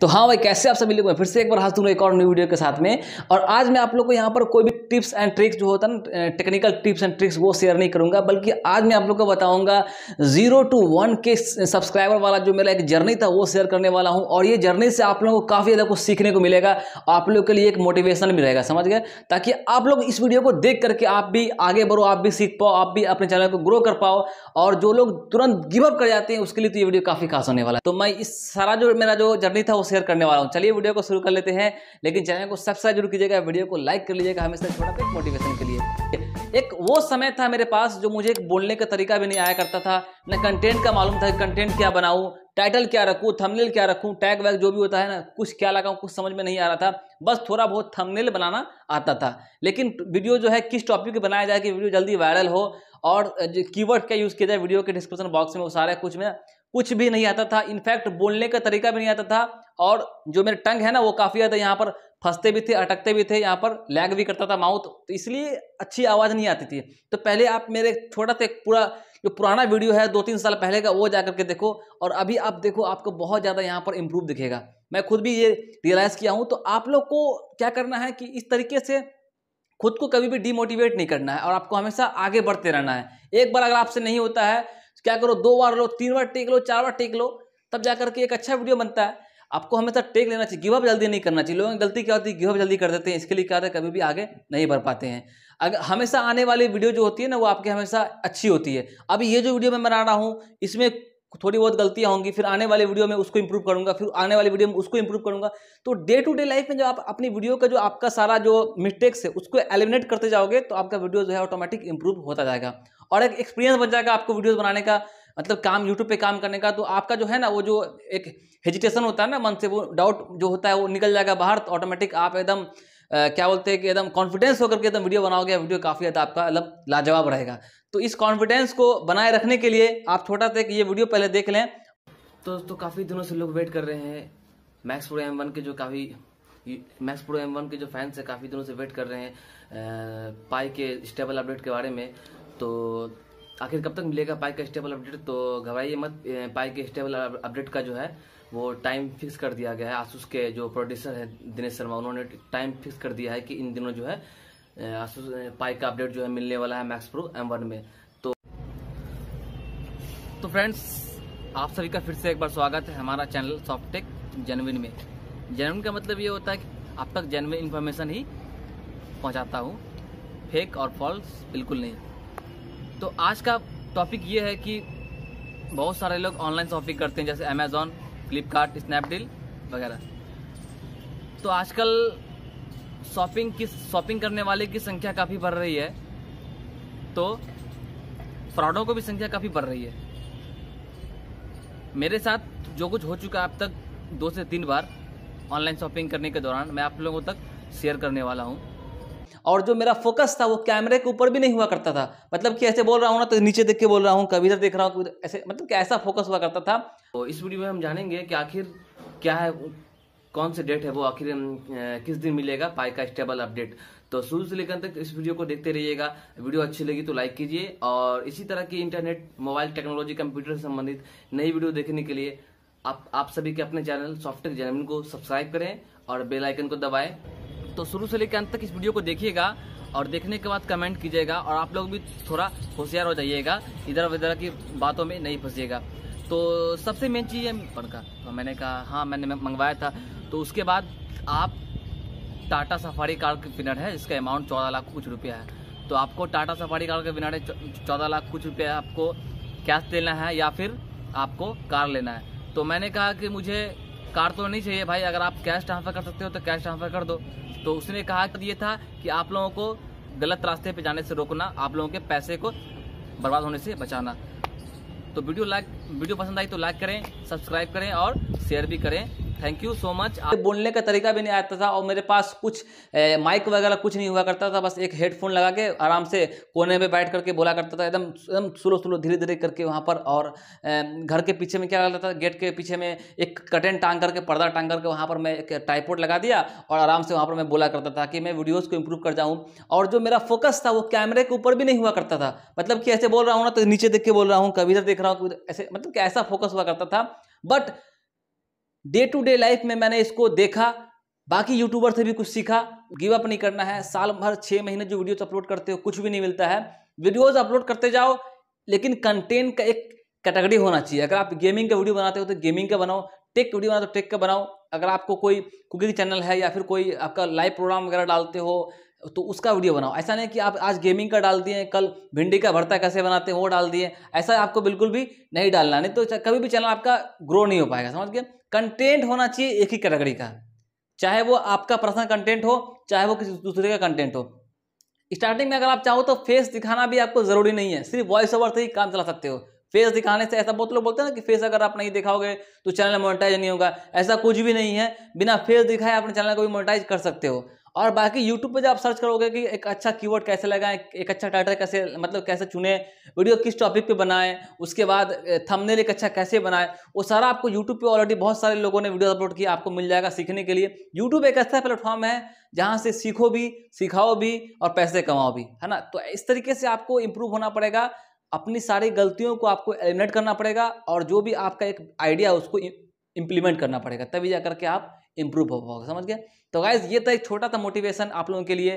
तो हाँ भाई कैसे आप सभी लोग मैं फिर से एक बार हाथ दूंगा एक और न्यू वीडियो के साथ में और आज मैं आप लोग को यहाँ पर कोई भी टिप्स एंड ट्रिक्स जो होता है ना टेक्निकल टिप्स एंड ट्रिक्स वो शेयर नहीं करूँगा बल्कि आज मैं आप लोग को बताऊँगा जीरो टू वन के सब्सक्राइबर वाला जो मेरा एक जर्नी था वो शेयर करने वाला हूँ और ये जर्नी से आप लोगों को काफ़ी ज़्यादा कुछ सीखने को मिलेगा आप लोग के लिए एक मोटिवेशन भी रहेगा समझ गए ताकि आप लोग इस वीडियो को देख करके आप भी आगे बढ़ो आप भी सीख पाओ आप भी अपने चैनल को ग्रो कर पाओ और जो लोग तुरंत गिवअप कर जाते हैं उसके लिए तो ये वीडियो काफ़ी खास होने वाला है तो मैं इस सारा जो मेरा जो जर्नी था शेयर करने वाला हूँ चलिए वीडियो को शुरू कर लेते हैं लेकिन चैनल को सब्सक्राइब जरूर कीजिएगा वीडियो को लाइक कर लीजिएगा हमेशा छोटा पे मोटिवेशन के लिए एक वो समय था मेरे पास जो मुझे एक बोलने का तरीका भी नहीं आया करता था न कंटेंट का मालूम था कंटेंट क्या बनाऊँ टाइटल क्या रखूँ थमनेल क्या रखूँ टैग वैग जो भी होता है ना कुछ क्या लगाऊँ कुछ समझ में नहीं आ रहा था बस थोड़ा बहुत थमनेल बनाना आता था लेकिन वीडियो जो है किस टॉपिक पर बनाया जाए कि वीडियो जल्दी वायरल हो और कीवर्ड क्या यूज़ किया जाए वीडियो के डिस्क्रिप्शन बॉक्स में वो सारा कुछ में कुछ भी नहीं आता था इनफैक्ट बोलने का तरीका भी नहीं आता था और जो मेरे टंग है ना वो काफ़ी ज़्यादा यहाँ पर फंसते भी थे अटकते भी थे यहाँ पर लैग भी करता था माउथ तो इसलिए अच्छी आवाज़ नहीं आती थी तो पहले आप मेरे छोटा सा पूरा जो पुराना वीडियो है दो तीन साल पहले का वो जा करके देखो और अभी आप देखो आपको बहुत ज़्यादा यहाँ पर इम्प्रूव दिखेगा मैं खुद भी ये रियलाइज़ किया हूँ तो आप लोग को क्या करना है कि इस तरीके से खुद को कभी भी डिमोटिवेट नहीं करना है और आपको हमेशा आगे बढ़ते रहना है एक बार अगर आपसे नहीं होता है तो क्या करो दो बार लो तीन बार टेक लो चार बार टेक लो तब जा करके एक अच्छा वीडियो बनता है आपको हमेशा टेक लेना चाहिए गिवअप जल्दी नहीं करना चाहिए लोगों की गलती क्या होती है गिवअप जल्दी कर देते हैं इसके लिए क्या होता है कभी भी आगे नहीं बढ़ पाते हैं अगर हमेशा आने वाली वीडियो जो होती है ना वो आपकी हमेशा अच्छी होती है अभी ये जो वीडियो मैं बना रहा हूँ इसमें थोड़ी बहुत गलतियाँ होंगी फिर आने वाले वीडियो में उसको इंप्रूव करूँगा फिर आने वाले वीडियो में उसको इंप्रूव करूँगा तो डे टू डे लाइफ में जब आप अपनी वीडियो का जो आपका सारा जो मिस्टेक्स है उसको एलिमिनेट करते जाओगे तो आपका वीडियो जो है ऑटोमेटिक इंप्रूव होता जाएगा और एक एक्सपीरियंस बन जाएगा आपको वीडियोस बनाने का मतलब काम यूट्यूब पे काम करने का तो आपका जो है ना वो जो एक हेजिटेशन होता है ना मन से वो डाउट जो होता है वो निकल जाएगा बाहर तो ऑटोमेटिक आप एकदम क्या बोलते हैं कि एकदम कॉन्फिडेंस होकर के एकदम वीडियो बनाओगे वीडियो काफ़ी ज़्यादा आपका मतलब लाजवाब रहेगा तो इस कॉन्फिडेंस को बनाए रखने के लिए आप छोटा सा ये वीडियो पहले देख लें तो, दोस्तों काफ़ी दिनों से लोग वेट कर रहे हैं मैक्स प्रो एम वन के जो काफ़ी मैक्स प्रो एम वन के जो फैंस हैं काफ़ी दिनों से वेट कर रहे हैं पाई के स्टेबल अपडेट के बारे में तो आखिर कब तक मिलेगा पाई का स्टेबल अपडेट तो घबराइए मत पाई के स्टेबल अपडेट का जो है वो टाइम फिक्स कर दिया गया है आसूस के जो प्रोड्यूसर है दिनेश शर्मा उन्होंने टाइम फिक्स कर दिया है कि इन दिनों जो है आसूस पाई का अपडेट जो है मिलने वाला है मैक्स प्रो एम वन में तो तो फ्रेंड्स आप सभी का फिर से एक बार स्वागत है हमारा चैनल सॉफ्टेक जेनविन में जेनविन का मतलब ये होता है कि आप तक जेनविन इन्फॉर्मेशन ही पहुँचाता हूँ फेक और फॉल्स बिल्कुल नहीं तो आज का टॉपिक ये है कि बहुत सारे लोग ऑनलाइन शॉपिंग करते हैं जैसे अमेजोन फ्लिपकार्ट स्नैपडील वगैरह तो आजकल शॉपिंग की शॉपिंग करने वाले की संख्या काफ़ी बढ़ रही है तो फ्रॉडों को भी संख्या काफ़ी बढ़ रही है मेरे साथ जो कुछ हो चुका अब तक दो से तीन बार ऑनलाइन शॉपिंग करने के दौरान मैं आप लोगों तक शेयर करने वाला हूँ और जो मेरा फोकस था वो कैमरे के ऊपर भी नहीं हुआ करता था मतलब कि ऐसे बोल रहा हूँ ना तो नीचे देख के बोल रहा हूँ कभी इधर देख रहा हूँ ऐसे मतलब कि ऐसा फोकस हुआ करता था तो इस वीडियो में हम जानेंगे कि आखिर क्या है कौन से डेट है वो आखिर किस दिन मिलेगा पाई का स्टेबल अपडेट तो शुरू से लेकर तक इस वीडियो को देखते रहिएगा वीडियो अच्छी लगी तो लाइक कीजिए और इसी तरह की इंटरनेट मोबाइल टेक्नोलॉजी कंप्यूटर से संबंधित नई वीडियो देखने के लिए आप आप सभी के अपने चैनल सॉफ्टवेयर जनमिन को सब्सक्राइब करें और बेल आइकन को दबाएं तो शुरू से लेकर अंत तक इस वीडियो को देखिएगा और देखने के बाद कमेंट कीजिएगा और आप लोग भी थोड़ा होशियार हो जाइएगा इधर उधर की बातों में नहीं फंसिएगा तो सबसे मेन चीज़ है पड़का तो मैंने कहा हाँ मैंने मंगवाया था तो उसके बाद आप टाटा सफारी कार के विनर है इसका अमाउंट चौदह लाख कुछ रुपया है तो आपको टाटा सफारी कार का विनर है चौदह लाख कुछ रुपया आपको कैश देना है या फिर आपको कार लेना है तो मैंने कहा कि मुझे कार तो नहीं चाहिए भाई अगर आप कैश ट्रांसफ़र कर सकते हो तो कैश ट्रांसफ़र कर दो तो उसने कहा कि ये था कि आप लोगों को गलत रास्ते पे जाने से रोकना आप लोगों के पैसे को बर्बाद होने से बचाना तो वीडियो लाइक वीडियो पसंद आई तो लाइक करें सब्सक्राइब करें और शेयर भी करें थैंक यू सो मच बोलने का तरीका भी नहीं आता था और मेरे पास कुछ माइक वगैरह कुछ नहीं हुआ करता था बस एक हेडफोन लगा के आराम से कोने में बैठ करके बोला करता था एकदम एकदम स्लो स्लो धीरे धीरे करके वहाँ पर और घर के पीछे में क्या करता था गेट के पीछे में एक कटन टांग करके पर्दा टांग करके वहाँ पर मैं एक टाइपोड लगा दिया और आराम से वहाँ पर मैं बोला करता था कि मैं वीडियोज़ को इम्प्रूव कर जाऊँ और जो मेरा फोकस था वो कैमरे के ऊपर भी नहीं हुआ करता था मतलब कि ऐसे बोल रहा हूँ ना तो नीचे देख के बोल रहा हूँ कभी इधर देख रहा हूँ ऐसे मतलब कि ऐसा फोकस हुआ करता था but day to day life में मैंने इसको देखा बाकी यूट्यूबर से भी कुछ सीखा गिव अप नहीं करना है साल भर छः महीने जो वीडियोज अपलोड करते हो कुछ भी नहीं मिलता है वीडियोज अपलोड करते जाओ लेकिन कंटेंट का एक कैटेगरी होना चाहिए अगर आप गेमिंग का वीडियो बनाते हो तो गेमिंग का बनाओ टेक वीडियो बनाते हो टेक का बनाओ अगर आपको कोई कुकिंग चैनल है या फिर कोई आपका लाइव प्रोग्राम वगैरह डालते हो तो उसका वीडियो बनाओ ऐसा नहीं कि आप आज गेमिंग का डाल दिए कल भिंडी का भरता कैसे बनाते हैं वो डाल दिए ऐसा आपको बिल्कुल भी नहीं डालना नहीं तो कभी भी चैनल आपका ग्रो नहीं हो पाएगा समझ गए कंटेंट होना चाहिए एक ही कैटेगरी का चाहे वो आपका पर्सनल कंटेंट हो चाहे वो किसी दूसरे का कंटेंट हो स्टार्टिंग में अगर आप चाहो तो फेस दिखाना भी आपको ज़रूरी नहीं है सिर्फ वॉइस ओवर से ही काम चला सकते हो फेस दिखाने से ऐसा बहुत लोग बोलते हैं ना कि फेस अगर आप नहीं दिखाओगे तो चैनल मोनेटाइज नहीं होगा ऐसा कुछ भी नहीं है बिना फेस दिखाए अपने चैनल को भी मोनेटाइज कर सकते हो और बाकी यूट्यूब पे जब आप सर्च करोगे कि एक अच्छा कीवर्ड कैसे लगाएं एक अच्छा टाइटल कैसे मतलब कैसे चुने वीडियो किस टॉपिक पे बनाएं उसके बाद थंबनेल एक अच्छा कैसे बनाएं वो सारा आपको यूट्यूब पे ऑलरेडी बहुत सारे लोगों ने वीडियो अपलोड किया आपको मिल जाएगा सीखने के लिए यूट्यूब एक ऐसा अच्छा प्लेटफॉर्म है जहाँ से सीखो भी सिखाओ भी और पैसे कमाओ भी है ना तो इस तरीके से आपको इम्प्रूव होना पड़ेगा अपनी सारी गलतियों को आपको एलिमिनेट करना पड़ेगा और जो भी आपका एक आइडिया उसको इम्प्लीमेंट करना पड़ेगा तभी जा करके आप इंप्रूव हो पाओगे समझ गए तो गाइज ये तो एक छोटा सा मोटिवेशन आप लोगों के लिए